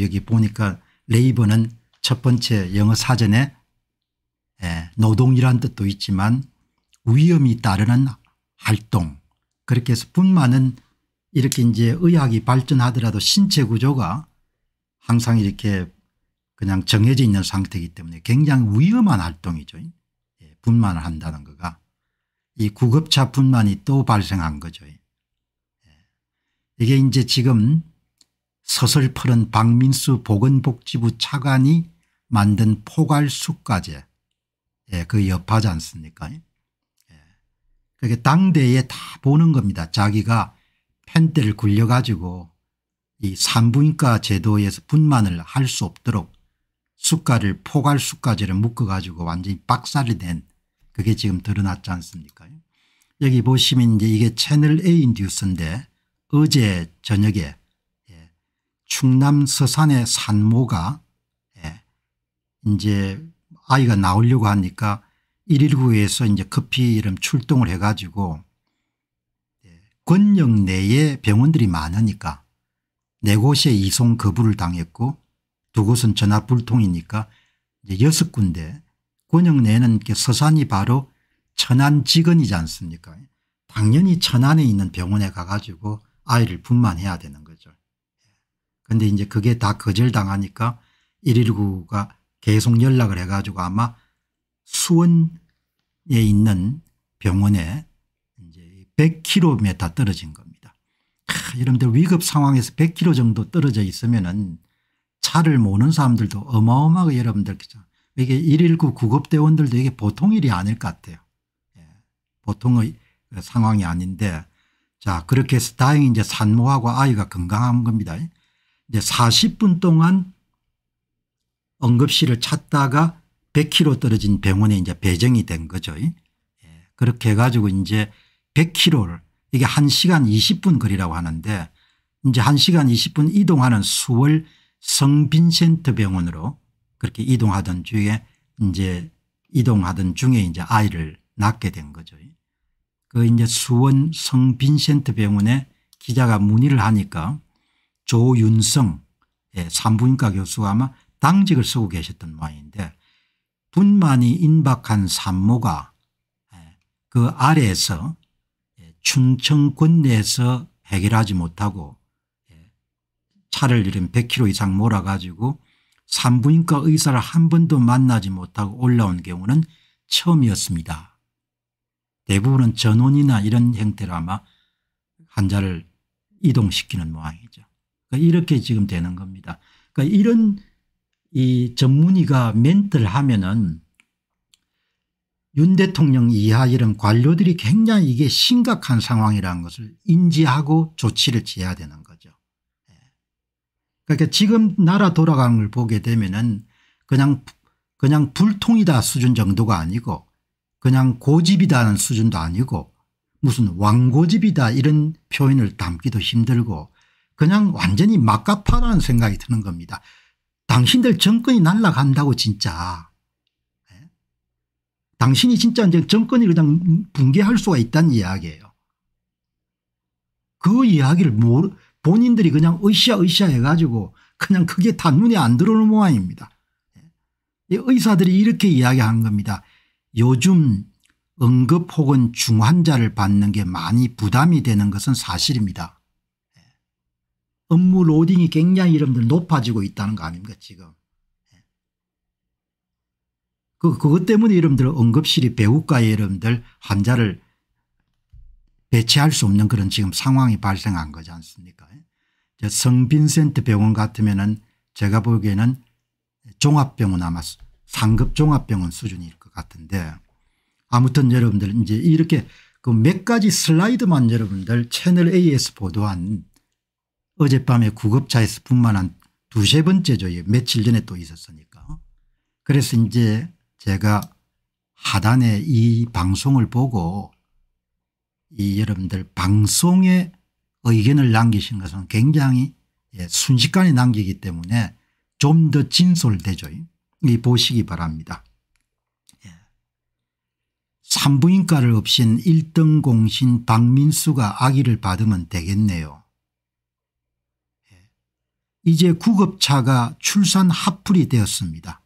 여기 보니까 레이버는 첫 번째 영어 사전에 예, 노동이란 뜻도 있지만 위험이 따르는 활동 그렇게 해서 분만은 이렇게 이제 의학이 발전하더라도 신체 구조가 항상 이렇게 그냥 정해져 있는 상태이기 때문에 굉장히 위험한 활동이죠. 예, 분만을 한다는 거가 이 구급차 분만이 또 발생한 거죠. 예. 이게 이제 지금 서슬퍼런 박민수 보건복지부 차관이 만든 포괄수과제 예, 그 여파지 않습니까 예. 그게 당대에 다 보는 겁니다. 자기가 펜대를 굴려가지고 이 산부인과 제도에서 분만을 할 수 없도록 수가를 포괄 수가제를 묶어가지고 완전히 박살이 된 그게 지금 드러났지 않습니까 예. 여기 보시면 이제 이게 채널A 뉴스인데 어제 저녁에 충남 서산의 산모가 예, 이제 아이가 나오려고 하니까 119에서 이제 급히 이름 출동을 해 가지고 예, 권역 내에 병원들이 많으니까 네 곳에 이송 거부를 당했고 두 곳은 전화 불통이니까 이제 여섯 군데 권역 내는 에 서산이 바로 천안 직원이지 않습니까 당연히 천안에 있는 병원에 가가지고 아이를 분만해야 되는 거 근데 이제 그게 다 거절당하니까 119가 계속 연락을 해가지고 아마 수원에 있는 병원에 이제 100km 떨어진 겁니다. 아, 여러분들 위급 상황에서 100km 정도 떨어져 있으면은 차를 모는 사람들도 어마어마하게 여러분들 이게 119 구급대원들도 이게 보통 일이 아닐 것 같아요. 예, 보통의 상황이 아닌데 자 그렇게 해서 다행히 이제 산모하고 아이가 건강한 겁니다. 이제 40분 동안 응급실을 찾다가 100km 떨어진 병원에 이제 배정이 된 거죠. 예. 그렇게 해가지고 이제 100km를 이게 1시간 20분 거리라고 하는데 이제 1시간 20분 이동하는 수월 성빈센트 병원으로 그렇게 이동하던 중에 이제 이동하던 중에 이제 아이를 낳게 된 거죠. 그 이제 수원 성빈센트 병원에 기자가 문의를 하니까 조윤성 산부인과 예, 교수가 아마 당직을 쓰고 계셨던 모양인데 분만이 임박한 산모가 예, 그 아래에서 춘천 예, 권내에서 해결하지 못하고 차를 이런 100km 이상 몰아가지고 산부인과 의사를 한 번도 만나지 못하고 올라온 경우는 처음이었습니다. 대부분은 전원이나 이런 형태로 아마 환자를 이동시키는 모양이죠. 그러니까 이렇게 지금 되는 겁니다. 그러니까 이런 이 전문의가 멘트를 하면은 윤 대통령 이하 이런 관료들이 굉장히 이게 심각한 상황이라는 것을 인지하고 조치를 취해야 되는 거죠. 예. 그러니까 지금 나라 돌아가는 걸 보게 되면은 그냥 그냥 불통이다 수준 정도가 아니고 그냥 고집이다는 수준도 아니고 무슨 왕고집이다 이런 표현을 담기도 힘들고 그냥 완전히 막가파라는 생각이 드는 겁니다. 당신들 정권이 날라간다고 진짜. 네? 당신이 진짜 이제 정권이 그냥 붕괴할 수가 있다는 이야기예요. 그 이야기를 모르, 본인들이 그냥 으쌰으쌰 해가지고 그냥 그게 다 눈에 안 들어오는 모양입니다. 예? 의사들이 이렇게 이야기한 겁니다. 요즘 응급 혹은 중환자를 받는 게 많이 부담이 되는 것은 사실입니다. 업무 로딩이 굉장히 여러분들 높아지고 있다는 거 아닙니까 지금. 예. 그, 그것 때문에 여러분들 응급실이 배우과에 여러분들 환자를 배치할 수 없는 그런 지금 상황이 발생한 거지 않습니까 예. 성빈센트 병원 같으면 은 제가 보기에는 종합병원 아마 상급 종합병원 수준일 것 같은데 아무튼 여러분들 이제 이렇게 그 몇 가지 슬라이드만 여러분들 채널A에서 보도한 어젯밤에 구급차에서 분만한 두세 번째죠. 며칠 전에 또 있었으니까. 그래서 이제 제가 하단에 이 방송을 보고 이 여러분들 방송에 의견을 남기신 것은 굉장히 예, 순식간에 남기기 때문에 좀 더 진솔되죠. 이 보시기 바랍니다. 예. 산부인과를 없인 1등 공신 박민수가 아기를 받으면 되겠네요. 이제 구급차가 출산 합풀이 되었습니다.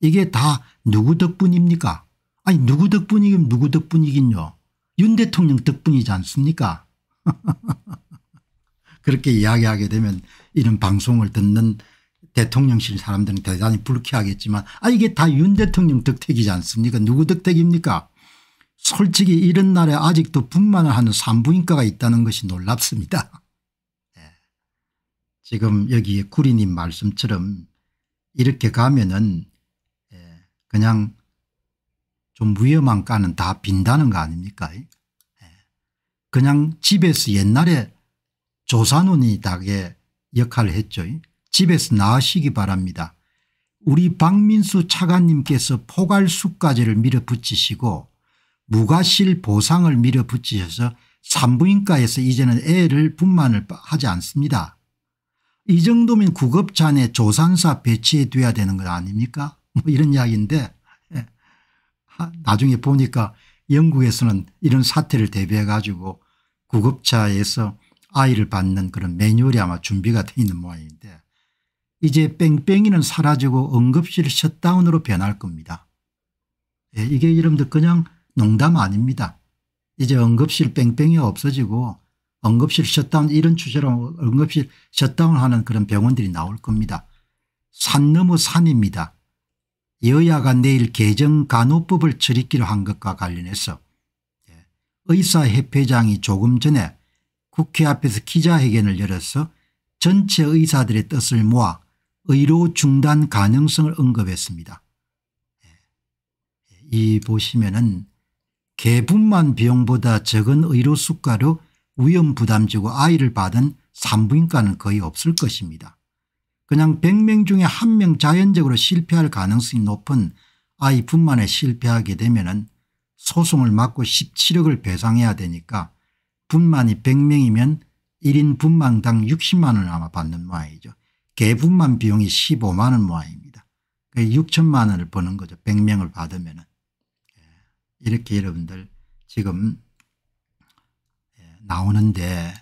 이게 다 누구 덕분입니까? 아니 누구 덕분이긴 누구 덕분이긴요. 윤 대통령 덕분이지 않습니까? 그렇게 이야기하게 되면 이런 방송을 듣는 대통령실 사람들은 대단히 불쾌하겠지만 아 이게 다 윤 대통령 덕택이지 않습니까? 누구 덕택입니까? 솔직히 이런 날에 아직도 분만을 하는 산부인과가 있다는 것이 놀랍습니다. 지금 여기 구리님 말씀처럼 이렇게 가면은 예, 그냥 좀 위험한 가는 다 빈다는 거 아닙니까 예. 그냥 집에서 옛날에 조산원이 닭의 역할을 했죠 예. 집에서 나으시기 바랍니다 우리 박민수 차관님께서 포괄수까지를 밀어붙이시고 무과실 보상을 밀어붙이셔서 산부인과에서 이제는 애를 분만을 하지 않습니다 이 정도면 구급차내 조산사 배치해 둬야 되는 것 아닙니까 뭐 이런 이야기인데 예. 나중에 보니까 영국에서는 이런 사태를 대비해 가지고 구급차에서 아이를 받는 그런 매뉴얼이 아마 준비가 돼 있는 모양인데 이제 뺑뺑이는 사라지고 응급실 셧다운으로 변할 겁니다. 예, 이게 여러분들 그냥 농담 아닙니다. 이제 응급실 뺑뺑이 없어지고 응급실 셧다운 이런 주제로 응급실 셧다운을 하는 그런 병원들이 나올 겁니다. 산 넘어 산입니다. 여야가 내일 개정 간호법을 처리기로 한 것과 관련해서 예, 의사협회장이 조금 전에 국회 앞에서 기자회견을 열어서 전체 의사들의 뜻을 모아 의료 중단 가능성을 언급했습니다. 예, 예, 이 보시면은 개분만 비용보다 적은 의료 수가로 위험 부담지고 아이를 받은 산부인과는 거의 없을 것입니다. 그냥 100명 중에 한 명 자연적으로 실패할 가능성이 높은 아이 분만에 실패하게 되면 은 소송을 맡고 17억을 배상해야 되니까 분만이 100명이면 1인 분만당 60만 원을 아마 받는 모양이죠. 개분만 비용이 15만 원 모양입니다. 6천만 원을 버는 거죠. 100명을 받으면 은 예. 이렇게 여러분들 지금 나오는데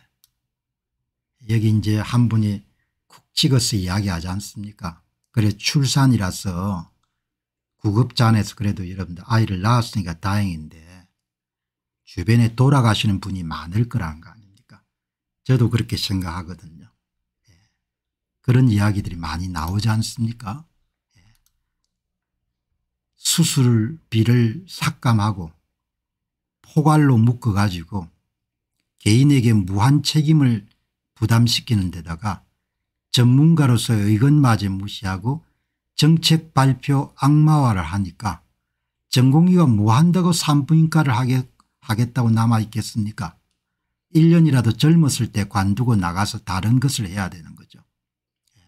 여기 이제 한 분이 쿡 찍어서 이야기하지 않습니까 그래 출산이라서 구급자 안에서 그래도 여러분들 아이를 낳았으니까 다행인데 주변에 돌아가시는 분이 많을 거라는 거 아닙니까 저도 그렇게 생각하거든요. 예. 그런 이야기들이 많이 나오지 않습니까 예. 수술비를 삭감하고 포괄로 묶어가지고 개인에게 무한 책임을 부담시키는 데다가 전문가로서 의견마저 무시하고 정책 발표 악마화를 하니까 전공의가 뭐한다고 산부인과를 하겠, 다고 남아있겠습니까 1년이라도 젊었을 때 관두고 나가서 다른 것을 해야 되는 거죠. 예.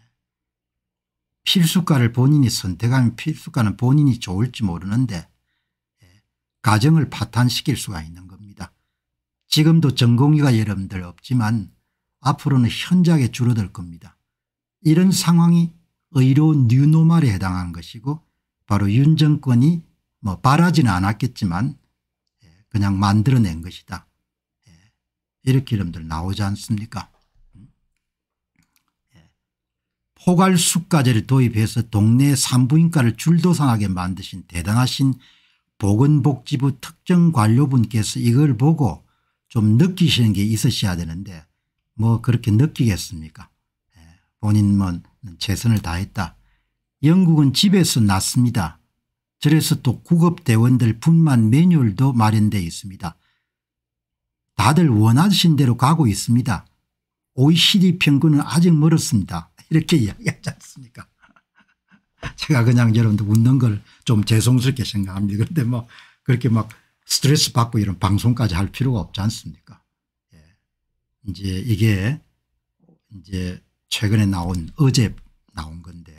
필수과를 본인이 선택하면 필수과는 본인이 좋을지 모르는데 예. 가정을 파탄시킬 수가 있는 거죠. 지금도 전공의가 여러분들 없지만 앞으로는 현저하게 줄어들 겁니다. 이런 상황이 의로 뉴노말에 해당하는 것이고 바로 윤 정권이 뭐 바라지는 않았겠지만 예, 그냥 만들어낸 것이다. 예, 이렇게 이름들 나오지 않습니까 음? 예. 포괄수과제를 도입해서 동네 산부인과를 줄도상하게 만드신 대단하신 보건복지부 특정관료분께서 이걸 보고 좀 느끼시는 게 있으셔야 되는데 뭐 그렇게 느끼겠습니까 예, 본인은 최선을 다했다. 영국은 집에서 났습니다. 그래서 또 구급대원들 분만 매뉴얼도 마련되어 있습니다. 다들 원하신 대로 가고 있습니다. OECD 평균은 아직 멀었습니다. 이렇게 이야기하지 않습니까 제가 그냥 여러분들 웃는 걸 좀 죄송스럽게 생각합니다. 그런데 뭐 그렇게 막 스트레스 받고 이런 방송까지 할 필요가 없지 않습니까? 예. 이제 이게 이제 최근에 나온 어제 나온 건데